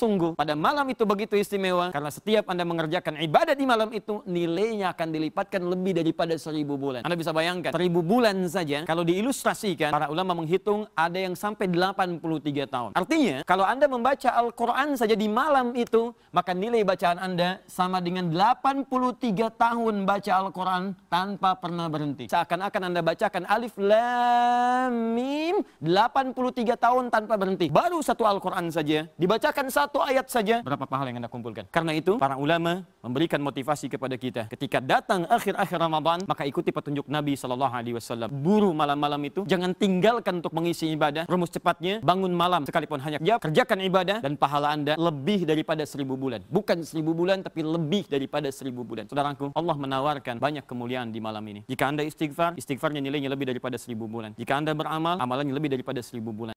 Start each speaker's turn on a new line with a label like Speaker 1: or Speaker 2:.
Speaker 1: Sungguh pada malam itu begitu istimewa karena setiap Anda mengerjakan ibadah di malam itu nilainya akan dilipatkan lebih daripada seribu bulan. Anda bisa bayangkan seribu bulan saja kalau diilustrasikan para ulama menghitung ada yang sampai 83 tahun. Artinya kalau Anda membaca Al-Quran saja di malam itu maka nilai bacaan Anda sama dengan 83 tahun baca Al-Quran tanpa pernah berhenti. Seakan-akan Anda bacakan alif lam mim 83 tahun tanpa berhenti. Baru satu Al-Quran saja dibacakan satu satu ayat saja berapa pahala yang Anda kumpulkan. Karena itu para ulama memberikan motivasi kepada kita ketika datang akhir-akhir Ramadan maka ikuti petunjuk Nabi sallallahu alaihi wasallam. Buru malam-malam itu jangan tinggalkan untuk mengisi ibadah. Rumus cepatnya bangun malam sekalipun hanya ya, kerjakan ibadah dan pahala Anda lebih daripada seribu bulan. Bukan seribu bulan tapi lebih daripada seribu bulan. Saudaraku, Allah menawarkan banyak kemuliaan di malam ini. Jika Anda istighfar, istighfarnya nilainya lebih daripada seribu
Speaker 2: bulan. Jika Anda beramal, amalannya lebih daripada seribu bulan.